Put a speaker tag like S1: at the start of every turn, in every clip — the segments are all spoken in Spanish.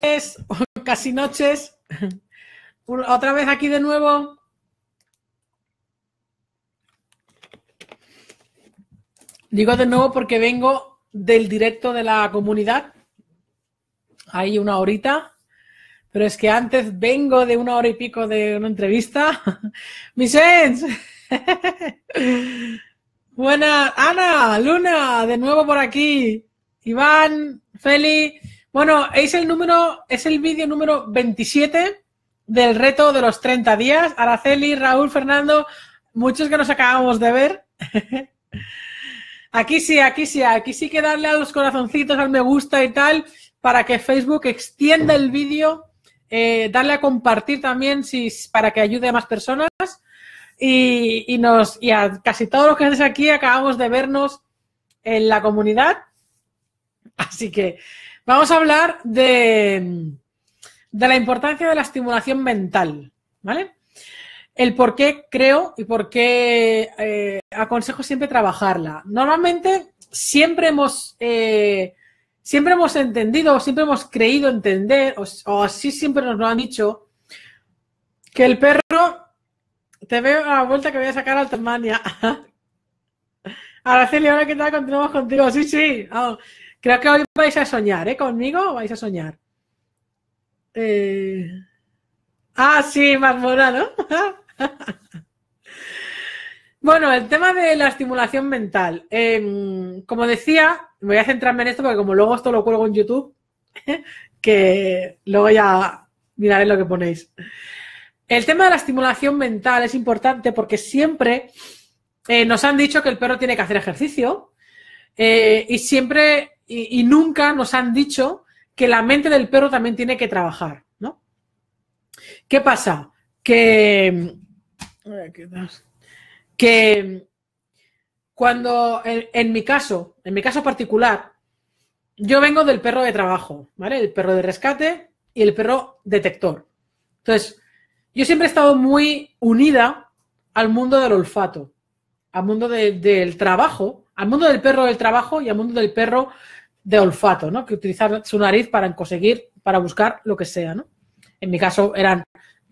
S1: Es, casi noches. Otra vez aquí de nuevo. Digo de nuevo porque vengo del directo de la comunidad. Hay una horita. Pero es que antes vengo de una hora y pico de una entrevista. ¡Misens! Buenas. Ana, Luna, de nuevo por aquí. Iván, Feli. Bueno, es el número, es el vídeo número 27 del reto de los 30 días. Araceli, Raúl, Fernando, muchos que nos acabamos de ver. Aquí sí, aquí sí, aquí sí que darle a los corazoncitos, al me gusta y tal, para que Facebook extienda el vídeo, eh, darle a compartir también si, para que ayude a más personas. Y, nos, y a casi todos los que estáis aquí acabamos de vernos en la comunidad. Así que Vamos a hablar de, la importancia de la estimulación mental, ¿vale? El por qué creo y por qué eh, aconsejo siempre trabajarla. Normalmente siempre hemos, eh, siempre hemos entendido, siempre hemos creído entender, o, así siempre nos lo han dicho, que el perro te veo a la vuelta que voy a sacar a Altamania. Araceli, ahora que tal, continuamos contigo. Sí, sí. Creo que hoy vais a soñar, ¿eh? Conmigo vais a soñar. Eh, ah, sí, Marmora, ¿no? bueno, el tema de la estimulación mental. Em, como decía, voy a centrarme en esto porque como luego esto lo cuelgo en YouTube, que luego ya miraré lo que ponéis. El tema de la estimulación mental es importante porque siempre eh, nos han dicho que el perro tiene que hacer ejercicio eh, y siempre y, nunca nos han dicho que la mente del perro también tiene que trabajar, ¿no? ¿Qué pasa? Que, que cuando, en, mi caso, en mi caso particular, yo vengo del perro de trabajo, ¿vale? El perro de rescate y el perro detector. Entonces, yo siempre he estado muy unida al mundo del olfato, al mundo del trabajo, al mundo del perro del trabajo y al mundo del perro de olfato, ¿no? Que utilizar su nariz para conseguir, para buscar lo que sea, ¿no? En mi caso eran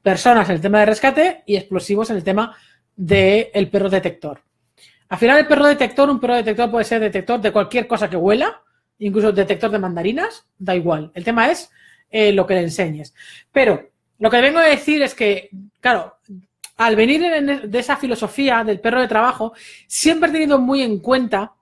S1: personas en el tema de rescate y explosivos en el tema del el perro detector. Al final, el perro detector, un perro detector puede ser detector de cualquier cosa que huela, incluso detector de mandarinas, da igual. El tema es eh, lo que le enseñes. Pero lo que vengo a decir es que, claro, al venir e, de esa filosofía del perro de trabajo, siempre he tenido muy en cuenta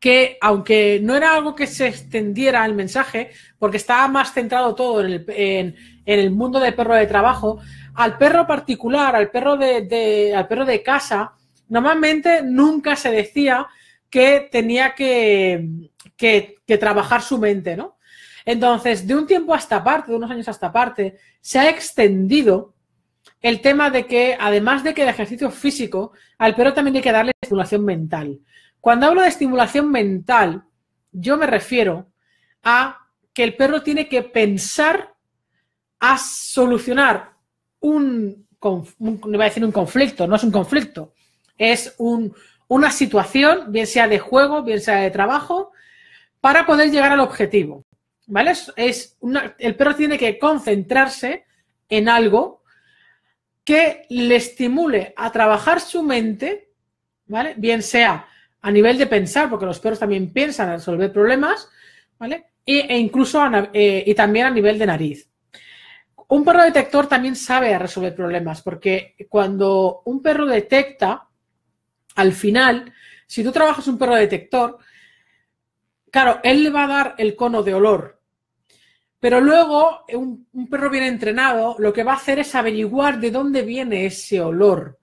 S1: que aunque no era algo que se extendiera el mensaje, porque estaba más centrado todo en el, mundo del perro de trabajo, al perro particular, al perro de, al perro de casa, normalmente nunca se decía que tenía que, trabajar su mente, ¿no? Entonces, de un tiempo hasta parte, de unos años hasta parte, se ha extendido el tema de que, además de que el ejercicio físico, al perro también hay que darle estimulación mental. Cuando hablo de estimulación mental, yo me refiero a que el perro tiene que pensar a solucionar un, decir un conflicto, no es un conflicto, es una situación, bien sea de juego, bien sea de trabajo, para poder llegar al objetivo. ¿Vale? Es el perro tiene que concentrarse en algo que le estimule a trabajar su mente, ¿vale? Bien sea a nivel de pensar, porque los perros también piensan a resolver problemas, ¿vale? E, incluso eh, y también a nivel de nariz. Un perro detector también sabe a resolver problemas, porque cuando un perro detecta, al final, si tú trabajas un perro detector, claro, él le va a dar el cono de olor, pero luego un perro bien entrenado lo que va a hacer es averiguar de dónde viene ese olor.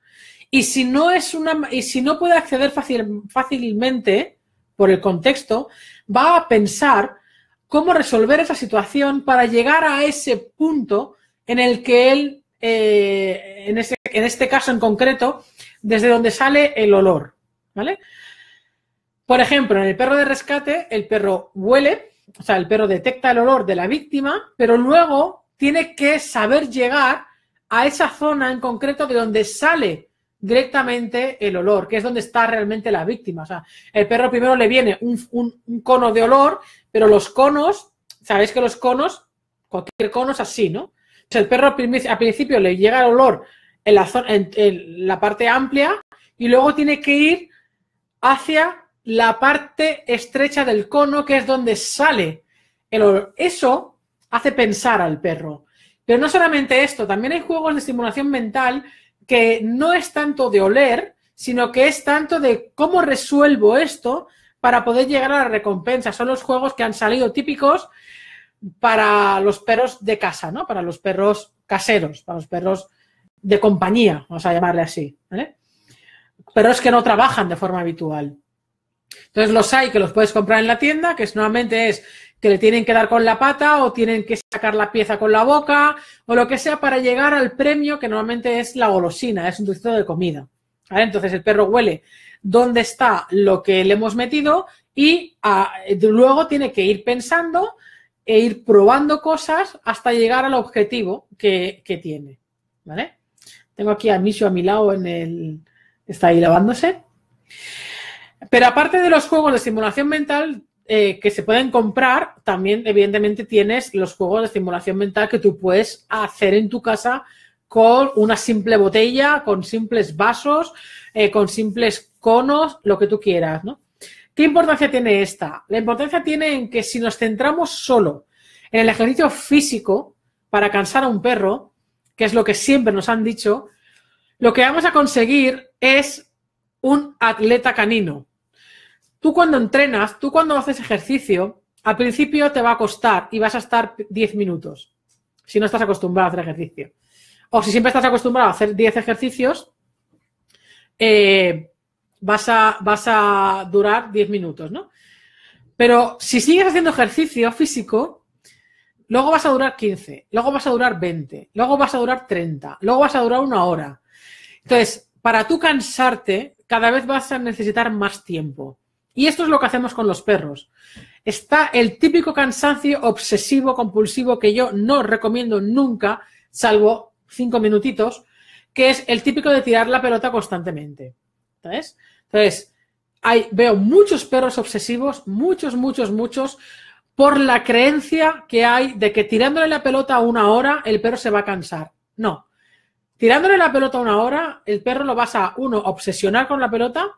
S1: Y si no es una y si no puede acceder fácil, fácilmente por el contexto, va a pensar cómo resolver esa situación para llegar a ese punto en el que él, eh, en, este, en este caso en concreto, desde donde sale el olor. ¿Vale? Por ejemplo, en el perro de rescate, el perro huele, o sea, el perro detecta el olor de la víctima, pero luego tiene que saber llegar a esa zona en concreto de donde sale directamente el olor, que es donde está realmente la víctima. O sea, el perro primero le viene un, cono de olor, pero los conos, sabéis que los conos, cualquier cono es así, ¿no? O sea, el perro al principio le llega el olor en la, zona, en la parte amplia y luego tiene que ir hacia la parte estrecha del cono, que es donde sale el olor. Eso hace pensar al perro. Pero no solamente esto, también hay juegos de estimulación mental que no es tanto de oler, sino que es tanto de cómo resuelvo esto para poder llegar a la recompensa. Son los juegos que han salido típicos para los perros de casa, ¿no? Para los perros caseros, para los perros de compañía, vamos a llamarle así, ¿vale? Perros que no trabajan de forma habitual. Entonces los hay que los puedes comprar en la tienda, que es, es que le tienen que dar con la pata o tienen que sacar la pieza con la boca o lo que sea para llegar al premio que normalmente es la golosina, es un dulce de comida. Entonces el perro huele dónde está lo que le hemos metido y ah, luego tiene que ir pensando e ir probando cosas hasta llegar al objetivo que, tiene. ¿Vale? Tengo aquí a Misio a mi lado en el. está ahí lavándose. Pero aparte de los juegos de simulación mental, eh, que se pueden comprar, también evidentemente tienes los juegos de estimulación mental que tú puedes hacer en tu casa con una simple botella, con simples vasos, eh, con simples conos, lo que tú quieras, ¿no? ¿Qué importancia tiene esta? La importancia tiene en que si nos centramos solo en el ejercicio físico para cansar a un perro, que es lo que siempre nos han dicho, lo que vamos a conseguir es un atleta canino. Tú cuando entrenas, tú cuando haces ejercicio, al principio te va a costar y vas a estar 10 minutos, si no estás acostumbrado a hacer ejercicio. O si siempre estás acostumbrado a hacer 10 ejercicios, eh, vas, a, vas a durar 10 minutos, ¿no? Pero si sigues haciendo ejercicio físico, luego vas a durar 15, luego vas a durar 20, luego vas a durar 30, luego vas a durar una hora. Entonces, para tú cansarte, cada vez vas a necesitar más tiempo. Y esto es lo que hacemos con los perros. Está el típico cansancio obsesivo compulsivo que yo no recomiendo nunca, salvo cinco minutitos, que es el típico de tirar la pelota constantemente. Entonces, veo muchos perros obsesivos, muchos, muchos, muchos, por la creencia que hay de que tirándole la pelota una hora el perro se va a cansar. No. Tirándole la pelota una hora, el perro lo vas a, uno, obsesionar con la pelota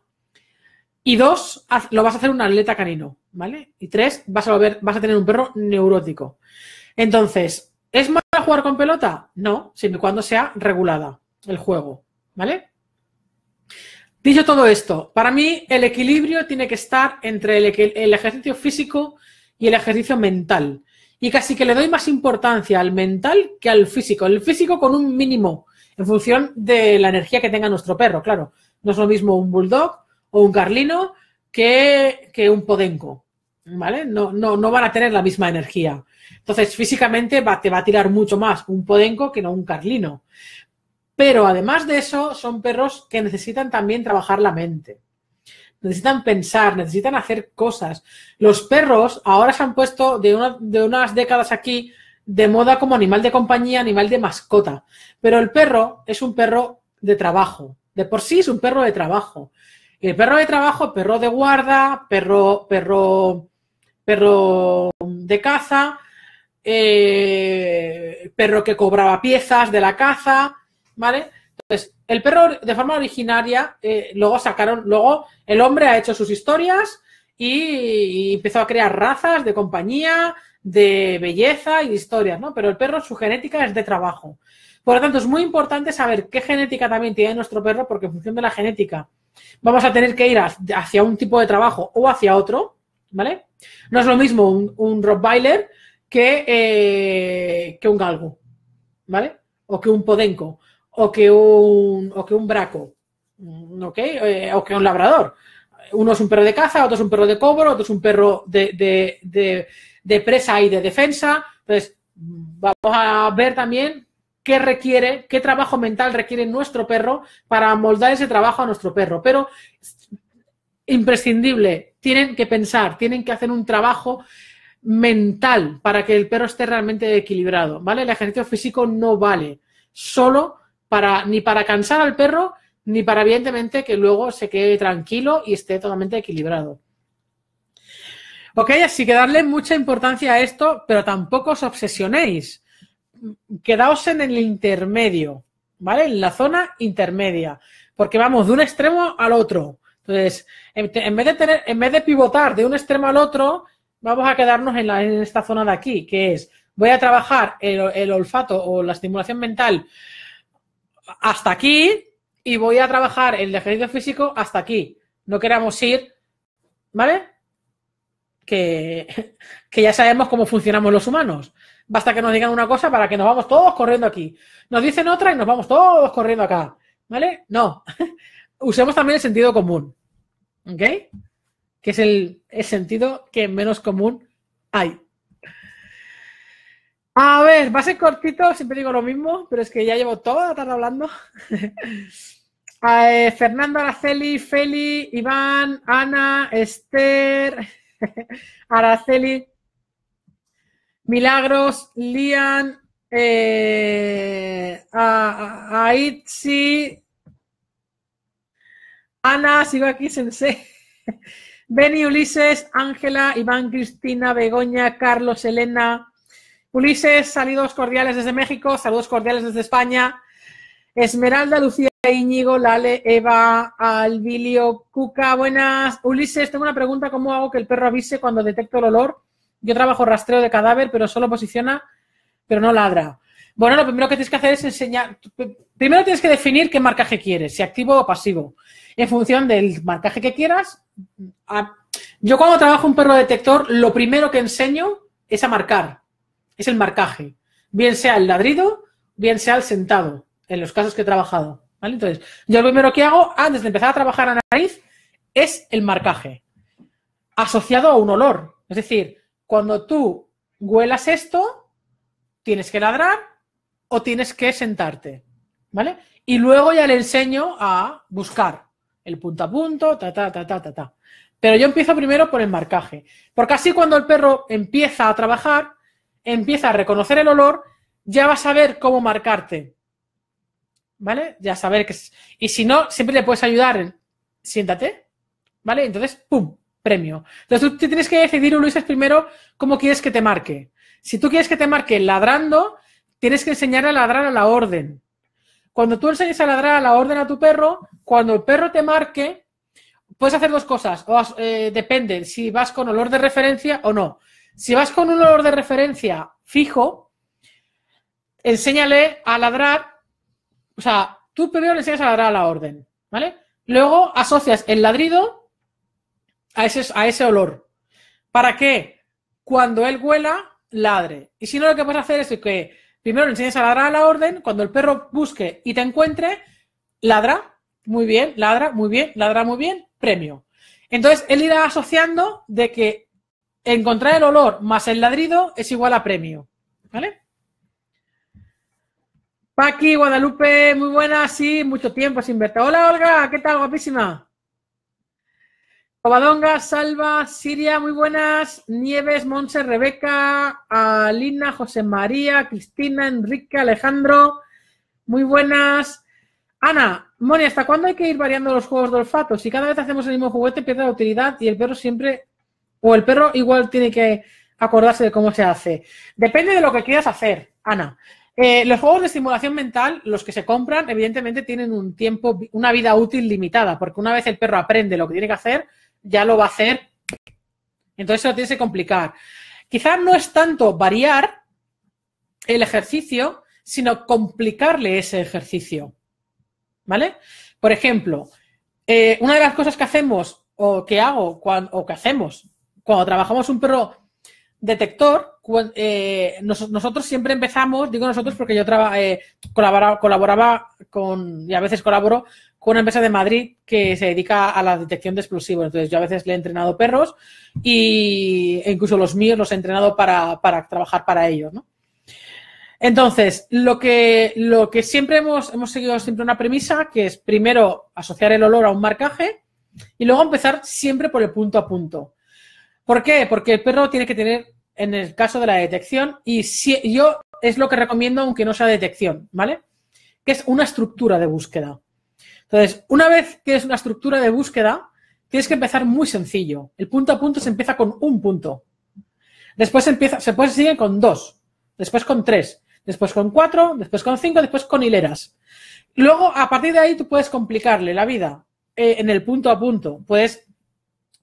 S1: y dos, lo vas a hacer un atleta canino, ¿vale? Y tres, vas a, vas a tener un perro neurótico. Entonces, ¿es malo jugar con pelota? No, siempre y cuando sea regulada el juego, ¿vale? Dicho todo esto, para mí el equilibrio tiene que estar entre el, el, ejercicio físico y el ejercicio mental. Y casi que le doy más importancia al mental que al físico. El físico con un mínimo, en función de la energía que tenga nuestro perro, claro. No es lo mismo un bulldog o un Carlino que, que un Podenco, ¿vale? No, no, no, van a tener la misma energía. Entonces, físicamente te va a tirar mucho más un Podenco que no un Carlino. Pero además de eso, son perros que necesitan también trabajar la mente. Necesitan pensar, necesitan hacer cosas. Los perros ahora se han puesto de, de unas décadas aquí de moda como animal de compañía, animal de mascota. Pero el perro es un perro de trabajo. De por sí es un perro de trabajo. El eh, perro de trabajo, perro de guarda, perro, perro, perro de caza, eh, perro que cobraba piezas de la caza, ¿vale? Entonces, el perro de forma originaria, eh, luego sacaron, luego el hombre ha hecho sus historias y, empezó a crear razas de compañía, de belleza y de historias, ¿no? Pero el perro, su genética es de trabajo. Por lo tanto, es muy importante saber qué genética también tiene nuestro perro, porque en función de la genética vamos a tener que ir hacia un tipo de trabajo o hacia otro, ¿vale? No es lo mismo un, un Rottweiler que, eh, un galgo, ¿vale? O que un podenco, o que un, o que un braco, mm, ¿ok? Eh, o que un labrador. Uno es un perro de caza, otro es un perro de cobro, otro es un perro de, de presa y de defensa. Entonces, mm, vamos a ver también qué requiere, qué trabajo mental requiere nuestro perro para moldar ese trabajo a nuestro perro. Pero imprescindible, tienen que pensar, tienen que hacer un trabajo mental para que el perro esté realmente equilibrado, ¿vale? El ejercicio físico no vale solo para ni para cansar al perro ni para evidentemente que luego se quede tranquilo y esté totalmente equilibrado. Ok, así que darle mucha importancia a esto, pero tampoco os obsesionéis quedaos en el intermedio, ¿vale? En la zona intermedia, porque vamos de un extremo al otro. Entonces, en, vez de tener, en vez de pivotar de un extremo al otro, vamos a quedarnos en, esta zona de aquí, que es, voy a trabajar el, olfato o la estimulación mental hasta aquí y voy a trabajar el ejercicio físico hasta aquí. No queramos ir, ¿vale? que, ya sabemos cómo funcionamos los humanos. Basta que nos digan una cosa para que nos vamos todos corriendo aquí. Nos dicen otra y nos vamos todos corriendo acá. ¿Vale? No. Usemos también el sentido común. ¿Ok? Que es el, sentido que menos común hay. A ver, va a ser cortito, siempre digo lo mismo, pero es que ya llevo toda la tarde hablando. Fernando, Araceli, Feli, Iván, Ana, Esther, Araceli. Milagros, Lian, eh, Ana, sigo aquí, Beni, Ulises, Ángela, Iván, Cristina, Begoña, Carlos, Elena. Ulises, saludos cordiales desde México, saludos cordiales desde España. Esmeralda, Lucía, Íñigo, Lale, Eva, Albilio, Cuca, buenas. Ulises, tengo una pregunta, ¿cómo hago que el perro avise cuando detecto el olor? Yo trabajo rastreo de cadáver, pero solo posiciona, pero no ladra. Bueno, lo primero que tienes que hacer es enseñar. Primero tienes que definir qué marcaje quieres, si activo o pasivo. En función del marcaje que quieras, yo cuando trabajo un perro detector, lo primero que enseño es a marcar. Es el marcaje. Bien sea el ladrido, bien sea el sentado, en los casos que he trabajado. Entonces, yo lo primero que hago, antes de empezar a trabajar a nariz, es el marcaje. Asociado a un olor. Es decir, cuando tú huelas esto, tienes que ladrar o tienes que sentarte, ¿vale? Y luego ya le enseño a buscar el punto a punto, ta, ta, ta, ta, ta, ta. Pero yo empiezo primero por el marcaje, porque así cuando el perro empieza a trabajar, empieza a reconocer el olor, ya va a saber cómo marcarte, ¿vale? Ya saber que... Y si no, siempre le puedes ayudar en siéntate, ¿vale? Entonces, ¡pum! premio. Entonces tú tienes que decidir, Ulises, primero cómo quieres que te marque. Si tú quieres que te marque ladrando, tienes que enseñar a ladrar a la orden. Cuando tú enseñas a ladrar a la orden a tu perro, cuando el perro te marque, puedes hacer dos cosas. Eh, depende si vas con olor de referencia o no. Si vas con un olor de referencia fijo, enséñale a ladrar. O sea, tú primero le enseñas a ladrar a la orden, ¿vale? Luego asocias el ladrido a ese, a ese olor. ¿Para qué? Cuando él huela, ladre. Y si no, lo que puedes hacer es que primero le enseñes a ladrar a la orden, cuando el perro busque y te encuentre, ladra, muy bien, ladra, muy bien, ladra muy bien, premio. Entonces, él irá asociando de que encontrar el olor más el ladrido es igual a premio. ¿Vale? Paqui, Guadalupe, muy buena, sí, mucho tiempo sin verte. Hola, Olga, ¿qué tal, guapísima? Covadonga, Salva, Siria, muy buenas. Nieves, Monse, Rebeca, Alina, José María, Cristina, Enrique, Alejandro, muy buenas. Ana, Moni, ¿hasta cuándo hay que ir variando los juegos de olfato? Si cada vez hacemos el mismo juguete, pierde la utilidad y el perro siempre, o el perro igual tiene que acordarse de cómo se hace. Depende de lo que quieras hacer, Ana. Eh, los juegos de estimulación mental, los que se compran, evidentemente tienen un tiempo, una vida útil limitada, porque una vez el perro aprende lo que tiene que hacer, ya lo va a hacer. Entonces se lo tienes que complicar. Quizás no es tanto variar el ejercicio, sino complicarle ese ejercicio. ¿Vale? Por ejemplo, eh, una de las cosas que hacemos o que hago cuando, o que hacemos cuando trabajamos un perro detector, eh, nosotros siempre empezamos, digo nosotros porque yo traba, eh, colaboraba, colaboraba, con, y a veces colaboro con una empresa de Madrid que se dedica a la detección de explosivos. Entonces, yo a veces le he entrenado perros y, e incluso los míos los he entrenado para, trabajar para ellos, Entonces, lo que, siempre hemos, hemos seguido siempre una premisa, que es primero asociar el olor a un marcaje y luego empezar siempre por el punto a punto. ¿Por qué? Porque el perro tiene que tener, en el caso de la detección, y si, yo es lo que recomiendo, aunque no sea detección, ¿vale? Que es una estructura de búsqueda. Entonces, una vez que es una estructura de búsqueda, tienes que empezar muy sencillo. El punto a punto se empieza con un punto. Después empieza, se puede seguir con dos, después con tres, después con cuatro, después con cinco, después con hileras. Luego, a partir de ahí, tú puedes complicarle la vida eh, en el punto a punto. Puedes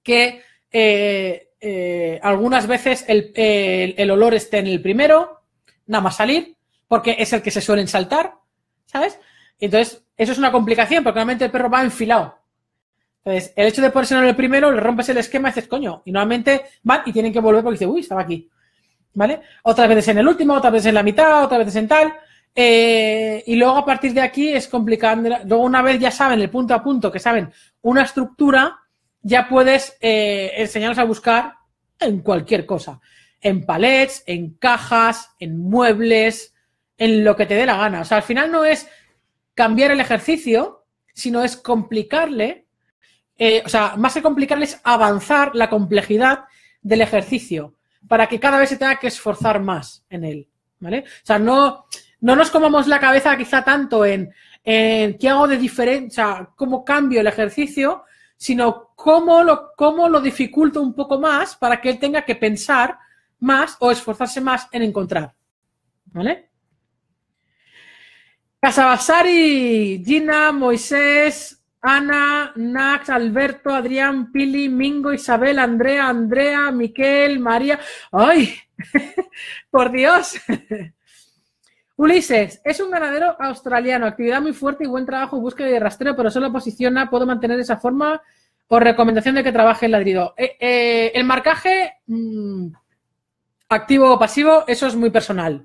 S1: que eh, eh, algunas veces el, el olor esté en el primero, nada más salir, porque es el que se suelen saltar, ¿sabes? Entonces, eso es una complicación porque normalmente el perro va enfilado. Entonces, el hecho de ponerse en el primero, le rompes el esquema y dices, coño, y normalmente van y tienen que volver porque dice, uy, estaba aquí. ¿Vale? Otras veces en el último, otras veces en la mitad, otras veces en tal. Eh, y luego a partir de aquí es complicado. Luego, una vez ya saben el punto a punto, que saben una estructura, ya puedes eh, a buscar en cualquier cosa. En palets, en cajas, en muebles, en lo que te dé la gana. O sea, al final no es cambiar el ejercicio, sino es complicarle, eh, o sea, más que complicarle es avanzar la complejidad del ejercicio para que cada vez se tenga que esforzar más en él, ¿vale? O sea, no, no nos comamos la cabeza quizá tanto en, qué hago de diferencia, cómo cambio el ejercicio, sino cómo lo, cómo lo dificulto un poco más para que él tenga que pensar más o esforzarse más en encontrar, ¿vale? Casabasari, Gina, Moisés, Ana, Nax, Alberto, Adrián, Pili, Mingo, Isabel, Andrea, Andrea, Miquel, María. ¡Ay! ¡Por Dios! Ulises, es un ganadero australiano, actividad muy fuerte y buen trabajo, búsqueda y rastreo, pero solo posiciona, puedo mantener esa forma por recomendación de que trabaje el ladrido. Eh, eh, el marcaje mm, activo o pasivo, eso es muy personal.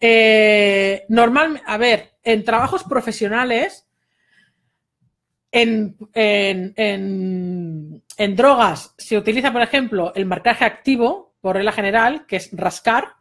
S1: Eh, normal, a ver, en trabajos profesionales, en, drogas se utiliza, por ejemplo, el marcaje activo, por regla general, que es rascar.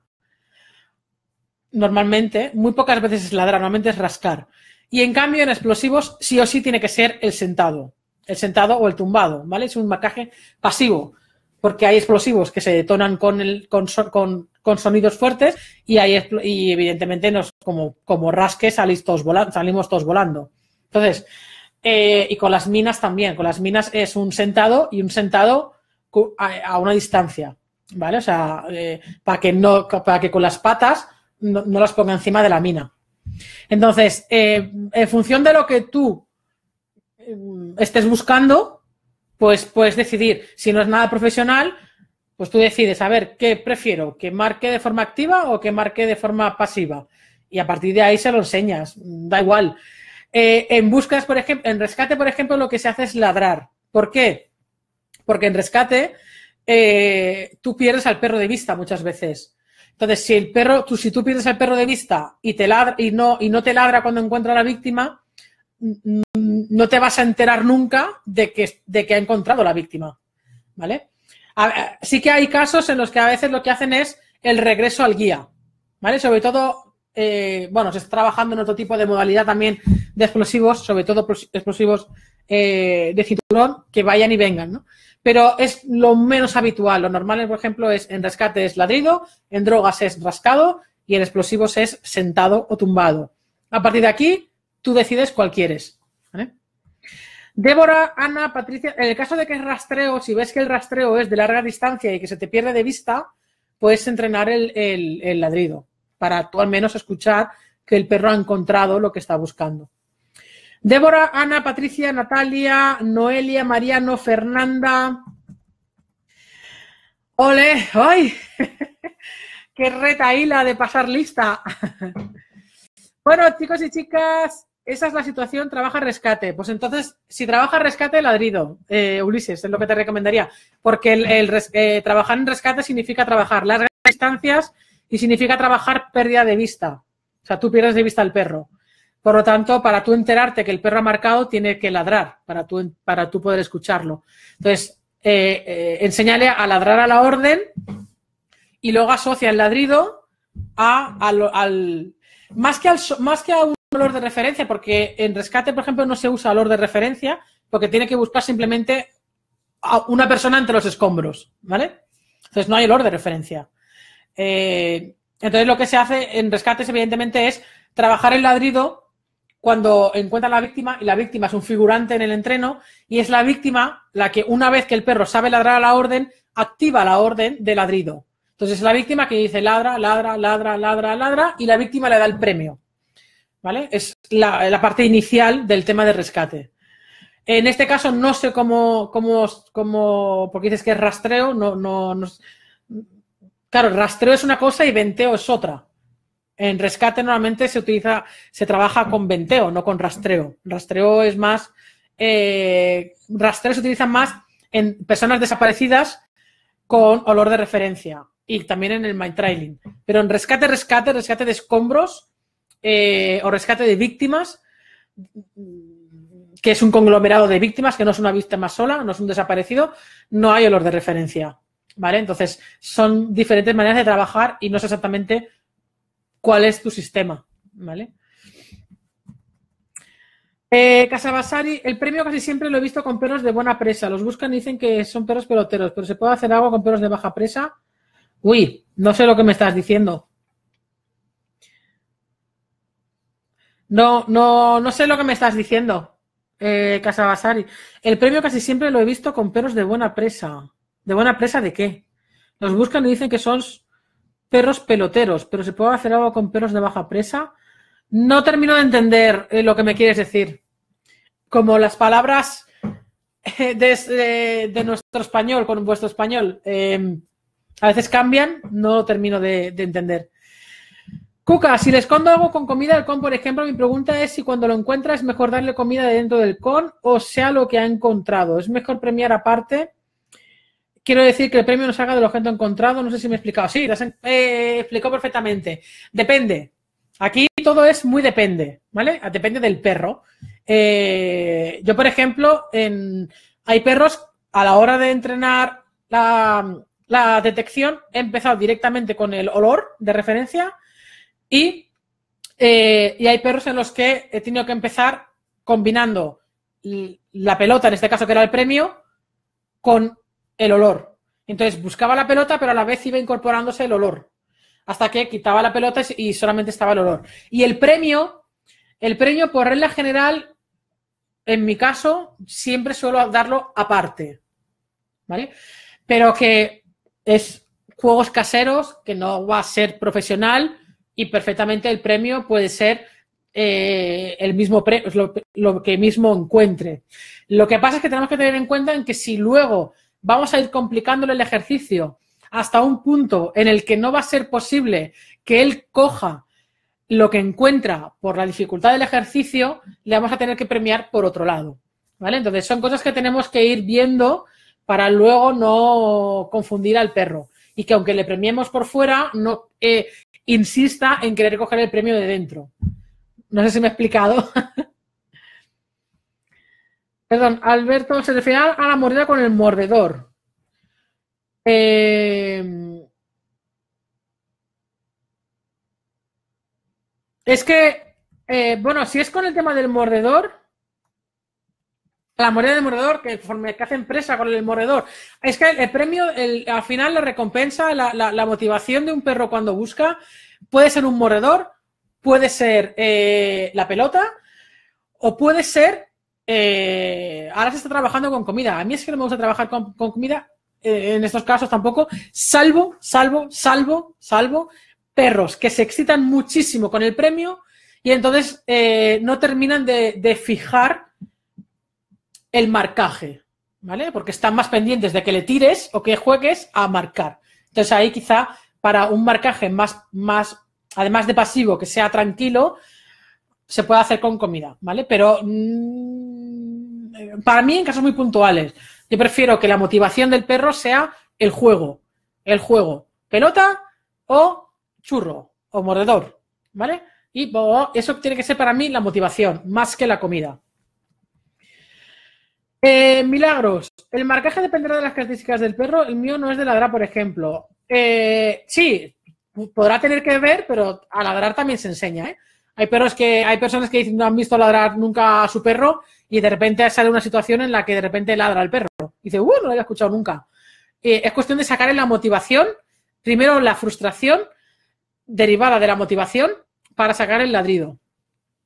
S1: Normalmente, muy pocas veces es ladrar, normalmente es rascar. Y en cambio, en explosivos, sí o sí tiene que ser el sentado, el sentado o el tumbado, ¿vale? Es un marcaje pasivo, porque hay explosivos que se detonan con, el, con, con con sonidos fuertes y ahí y evidentemente nos como, como rasque todos salimos todos volando. Entonces, eh, y con las minas también, con las minas es un sentado y un sentado a, una distancia, ¿vale? O sea, eh, para que no, para que con las patas no, las ponga encima de la mina. Entonces, eh, en función de lo que tú mm, estés buscando, pues puedes decidir, si no es nada profesional, pues tú decides, a ver, ¿qué prefiero? ¿Que marque de forma activa o que marque de forma pasiva? Y a partir de ahí se lo enseñas, da igual. Eh, en buscas, por ejemplo, en rescate, por ejemplo, lo que se hace es ladrar. ¿Por qué? Porque en rescate eh, tú pierdes al perro de vista muchas veces. Entonces, si el perro, tú, si tú pierdes al perro de vista y te ladra, y no, y no te ladra cuando encuentra a la víctima, no te vas a enterar nunca de que, de que ha encontrado la víctima. ¿Vale? sí que hay casos en los que a veces lo que hacen es el regreso al guía, ¿vale? Sobre todo, eh, bueno, se está trabajando en otro tipo de modalidad también de explosivos, sobre todo explosivos eh, de cinturón, que vayan y vengan, ¿no? Pero es lo menos habitual. Lo normal, por ejemplo, es en rescate es ladrido, en drogas es rascado y en explosivos es sentado o tumbado. A partir de aquí, tú decides cuál quieres. ¿vale? Débora, Ana, Patricia, en el caso de que es rastreo, si ves que el rastreo es de larga distancia y que se te pierde de vista, puedes entrenar el, ladrido para tú al menos escuchar que el perro ha encontrado lo que está buscando. Débora, Ana, Patricia, Natalia, Noelia, Mariano, Fernanda. ¡Ole! ¡Ay! ¡Qué retaíla de pasar lista! bueno, chicos y chicas, esa es la situación, trabaja rescate. Pues entonces, si trabaja rescate, ladrido, eh, Ulises, es lo que te recomendaría. Porque el, eh, trabajar en rescate significa trabajar largas distancias y significa trabajar pérdida de vista. O sea, tú pierdes de vista al perro. Por lo tanto, para tú enterarte que el perro ha marcado, tiene que ladrar para tú, para tú poder escucharlo. Entonces, eh, eh, enséñale a ladrar a la orden y luego asocia el ladrido a, al, más que al, más que a un valor de referencia, porque en rescate, por ejemplo, no se usa valor de referencia, porque tiene que buscar simplemente a una persona entre los escombros, ¿vale? Entonces no hay el orden de referencia. Eh, entonces lo que se hace en rescates, evidentemente, es trabajar el ladrido cuando encuentra la víctima y la víctima es un figurante en el entreno y es la víctima la que una vez que el perro sabe ladrar a la orden, activa la orden de ladrido. Entonces es la víctima que dice ladra, ladra, ladra, ladra, ladra y la víctima le da el premio. ¿vale? Es la, parte inicial del tema de rescate. En este caso no sé cómo, cómo, porque dices que es rastreo, no, no, no, Claro, rastreo es una cosa y venteo es otra. En rescate normalmente se utiliza, se trabaja con venteo, no con rastreo. Rastreo es más, eh, rastreo se utiliza más en personas desaparecidas con olor de referencia y también en el my trailing. Pero en rescate, rescate, rescate de escombros, eh, o rescate de víctimas, que es un conglomerado de víctimas, que no es una víctima sola, no es un desaparecido, no hay olor de referencia. ¿Vale? Entonces, son diferentes maneras de trabajar y no sé exactamente cuál es tu sistema. ¿Vale? Eh, Casabasari, el premio casi siempre lo he visto con perros de buena presa. Los buscan y dicen que son perros peloteros, pero ¿se puede hacer algo con perros de baja presa? Uy, no sé lo que me estás diciendo. No, no, no sé lo que me estás diciendo, eh, Casabasari. El premio casi siempre lo he visto con perros de buena presa. ¿De buena presa de qué? Los buscan y dicen que son perros peloteros, pero ¿se puede hacer algo con perros de baja presa? No termino de entender eh, lo que me quieres decir. Como las palabras eh, de, nuestro español con vuestro español eh, a veces cambian, no termino de entender. Cuca, si le escondo algo con comida al con, por ejemplo, mi pregunta es si cuando lo encuentra es mejor darle comida dentro del con o sea lo que ha encontrado. ¿Es mejor premiar aparte? Quiero decir que el premio no salga del objeto encontrado. No sé si me he explicado. Sí, eh, eh, explicó perfectamente. Depende. Aquí todo es muy depende, ¿vale? Ah, depende del perro. Eh, yo, por ejemplo, en, hay perros a la hora de entrenar la, la detección, he empezado directamente con el olor de referencia y, eh, y hay perros en los que he tenido que empezar combinando la pelota, en este caso que era el premio, con el olor. Entonces buscaba la pelota, pero a la vez iba incorporándose el olor. Hasta que quitaba la pelota y solamente estaba el olor. Y el premio, el premio por regla general, en mi caso, siempre suelo darlo aparte. ¿Vale? Pero que es juegos caseros, que no va a ser profesional, y perfectamente el premio puede ser eh, el mismo lo, que mismo encuentre. Lo que pasa es que tenemos que tener en cuenta en que si luego vamos a ir complicándole el ejercicio hasta un punto en el que no va a ser posible que él coja lo que encuentra por la dificultad del ejercicio, le vamos a tener que premiar por otro lado. ¿Vale? Entonces son cosas que tenemos que ir viendo para luego no confundir al perro y que aunque le premiemos por fuera, no, eh, insista en querer coger el premio de dentro. No sé si me he explicado. Perdón, Alberto se refiere a la mordida con el mordedor. Eh, es que, eh, bueno, si es con el tema del mordedor, la moneda del morredor, que, que hace empresa con el morredor. Es que el, premio, al final, la recompensa, la, motivación de un perro cuando busca, puede ser un morredor, puede ser eh, la pelota, o puede ser. Eh, ahora se está trabajando con comida. A mí es que no me gusta trabajar con, comida, eh, en estos casos tampoco, salvo, salvo, salvo, salvo perros que se excitan muchísimo con el premio y entonces no terminan de fijar el marcaje, ¿vale? Porque están más pendientes de que le tires o que juegues a marcar. Entonces ahí quizá para un marcaje más, más, además de pasivo, que sea tranquilo, se puede hacer con comida, ¿vale? Pero mm, para mí en casos muy puntuales, yo prefiero que la motivación del perro sea el juego, el juego, pelota o churro o mordedor, ¿vale? Y eso tiene que ser para mí la motivación, más que la comida. Eh, milagros. El marcaje dependerá de las características del perro. El mío no es de ladrar, por ejemplo. Eh, sí, podrá tener que ver, pero a ladrar también se enseña. ¿eh? Hay perros que hay personas que no han visto ladrar nunca a su perro y de repente sale una situación en la que de repente ladra el perro. Y dice, uh, no lo había escuchado nunca. es cuestión de sacar en la motivación, primero la frustración derivada de la motivación para sacar el ladrido.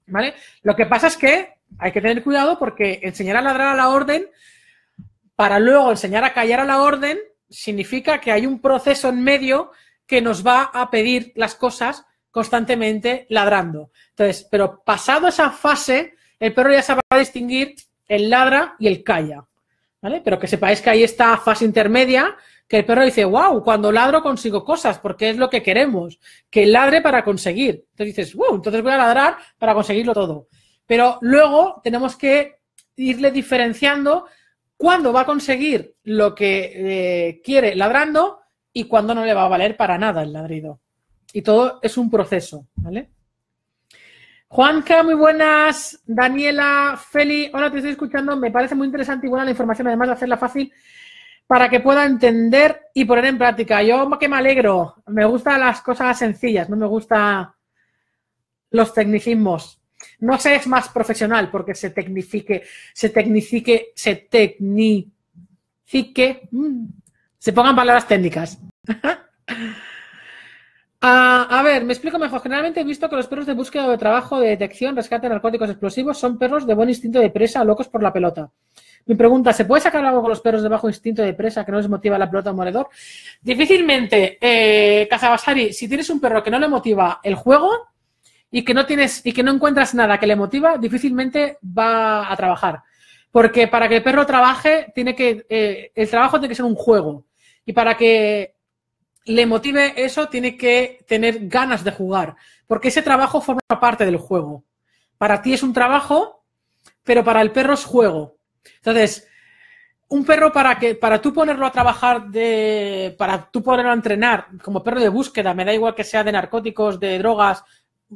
S1: ¿Vale? Lo que pasa es que hay que tener cuidado porque enseñar a ladrar a la orden para luego enseñar a callar a la orden significa que hay un proceso en medio que nos va a pedir las cosas constantemente ladrando. Entonces, pero pasado esa fase, el perro ya sabrá distinguir el ladra y el calla. ¿Vale? Pero que sepáis que hay esta fase intermedia que el perro dice, wow, cuando ladro consigo cosas, porque es lo que queremos, que ladre para conseguir. Entonces dices, wow, entonces voy a ladrar para conseguirlo todo. Pero luego tenemos que irle diferenciando cuándo va a conseguir lo que eh, quiere ladrando y cuándo no le va a valer para nada el ladrido. Y todo es un proceso, ¿vale? Juanca, muy buenas. Daniela, Feli, hola, te estoy escuchando. Me parece muy interesante y buena la información, además de hacerla fácil para que pueda entender y poner en práctica. Yo que me alegro. Me gustan las cosas sencillas, no me gustan los tecnicismos. No sé, es más profesional porque se tecnifique, se tecnifique, se tecnifique, mm, se pongan palabras técnicas. Ah, a ver, me explico mejor. Generalmente he visto que los perros de búsqueda de trabajo, de detección, rescate narcóticos explosivos son perros de buen instinto de presa, locos por la pelota. Mi pregunta, ¿se puede sacar algo con los perros de bajo instinto de presa que no les motiva la pelota un moledor? Difícilmente, eh, si tienes un perro que no le motiva el juego, y que no tienes y que no encuentras nada que le motiva, difícilmente va a trabajar. Porque para que el perro trabaje, tiene que. Eh, el trabajo tiene que ser un juego. Y para que le motive eso, tiene que tener ganas de jugar. Porque ese trabajo forma parte del juego. Para ti es un trabajo, pero para el perro es juego. Entonces, un perro para que, para tú ponerlo a trabajar de, para tú ponerlo a entrenar como perro de búsqueda, me da igual que sea de narcóticos, de drogas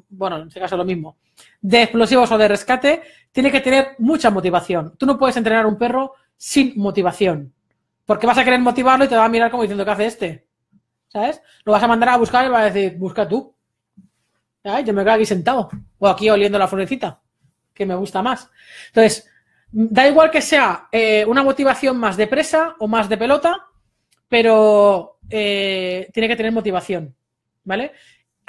S1: bueno, en este caso lo mismo, de explosivos o de rescate, tiene que tener mucha motivación. Tú no puedes entrenar a un perro sin motivación, porque vas a querer motivarlo y te va a mirar como diciendo, ¿qué hace este? ¿Sabes? Lo vas a mandar a buscar y va a decir, busca tú. Yo me quedo aquí sentado, o aquí oliendo la florecita, que me gusta más. Entonces, da igual que sea eh, una motivación más de presa o más de pelota, pero eh, tiene que tener motivación, ¿vale?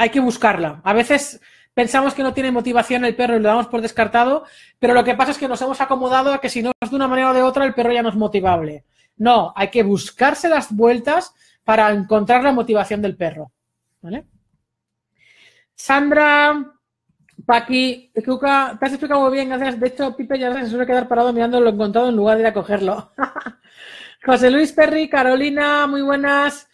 S1: hay que buscarla. A veces pensamos que no tiene motivación el perro y lo damos por descartado, pero lo que pasa es que nos hemos acomodado a que si no es de una manera o de otra, el perro ya no es motivable. No, hay que buscarse las vueltas para encontrar la motivación del perro. ¿Vale? Sandra, Paqui, Cuca, te has explicado muy bien, gracias. De hecho, Pipe ya se suele quedar parado mirando lo encontrado en lugar de ir a cogerlo. José Luis Perry, Carolina, muy buenas.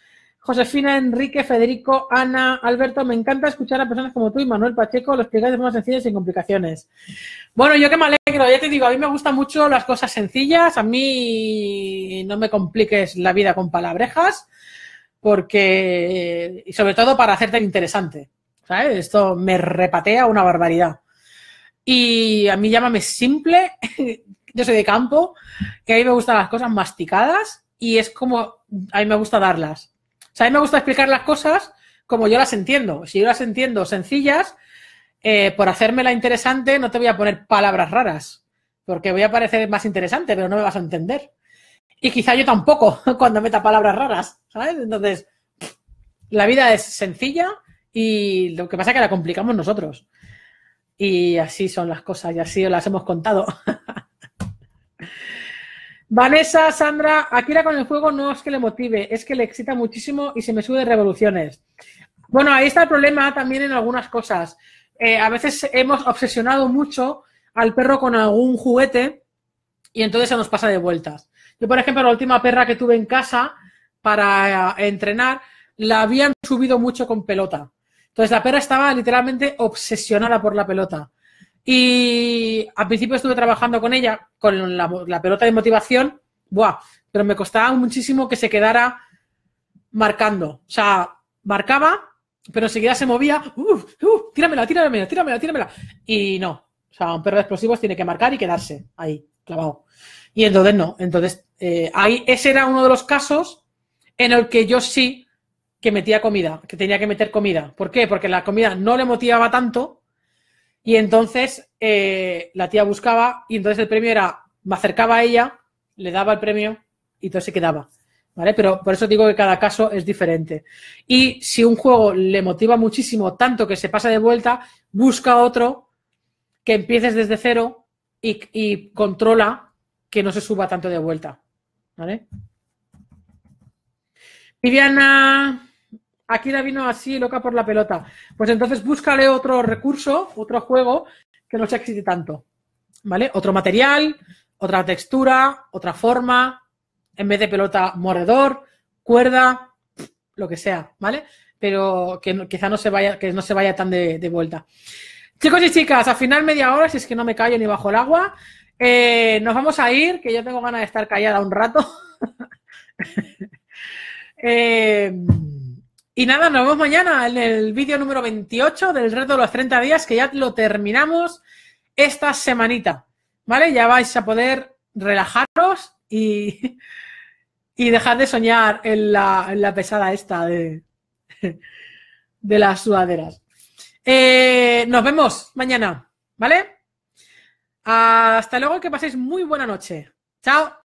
S1: Josefina, Enrique, Federico, Ana, Alberto, me encanta escuchar a personas como tú y Manuel Pacheco, los explicáis de forma sencilla y sin complicaciones. Bueno, yo que me alegro, ya te digo, a mí me gustan mucho las cosas sencillas, a mí no me compliques la vida con palabrejas, porque, y sobre todo para hacerte interesante, ¿sabes? Esto me repatea una barbaridad. Y a mí llámame simple, yo soy de campo, que a mí me gustan las cosas masticadas y es como, a mí me gusta darlas a mí me gusta explicar las cosas como yo las entiendo. Si yo las entiendo sencillas, eh, por hacérmela interesante, no te voy a poner palabras raras, porque voy a parecer más interesante, pero no me vas a entender. Y quizá yo tampoco cuando meta palabras raras, ¿sabes? Entonces, la vida es sencilla y lo que pasa es que la complicamos nosotros. Y así son las cosas y así las hemos contado. Vanessa, Sandra, Akira con el juego no es que le motive, es que le excita muchísimo y se me sube de revoluciones. Bueno, ahí está el problema también en algunas cosas. Eh, a veces hemos obsesionado mucho al perro con algún juguete y entonces se nos pasa de vueltas. Yo, por ejemplo, la última perra que tuve en casa para eh, entrenar, la habían subido mucho con pelota. Entonces la perra estaba literalmente obsesionada por la pelota. Y al principio estuve trabajando con ella, con la, pelota de motivación, ¡buah! Pero me costaba muchísimo que se quedara marcando. O sea, marcaba, pero enseguida se movía, uff, uff, ¡tíramela, tíramela, tíramela, tíramela! Y no. O sea, un perro de explosivos tiene que marcar y quedarse ahí, clavado. Y entonces no. Entonces, eh, ahí ese era uno de los casos en el que yo sí que metía comida, que tenía que meter comida. ¿Por qué? Porque la comida no le motivaba tanto y entonces eh, la tía buscaba y entonces el premio era, me acercaba a ella, le daba el premio y entonces se quedaba. ¿Vale? Pero por eso digo que cada caso es diferente. Y si un juego le motiva muchísimo, tanto que se pasa de vuelta, busca otro que empieces desde cero y, controla que no se suba tanto de vuelta. Viviana Aquí la vino así loca por la pelota. Pues entonces búscale otro recurso, otro juego que no se exite tanto. ¿Vale? Otro material, otra textura, otra forma, en vez de pelota, mordedor, cuerda, lo que sea, ¿vale? Pero que quizá no se vaya, que no se vaya tan de, vuelta. Chicos y chicas, al final media hora, si es que no me callo ni bajo el agua, eh, nos vamos a ir, que yo tengo ganas de estar callada un rato. eh, y nada, nos vemos mañana en el vídeo número 28 del reto de los 30 días, que ya lo terminamos esta semanita. ¿Vale? Ya vais a poder relajaros y, dejar de soñar en la, pesada esta de, de las sudaderas. Eh, nos vemos mañana, ¿vale? Hasta luego, que paséis muy buena noche. Chao.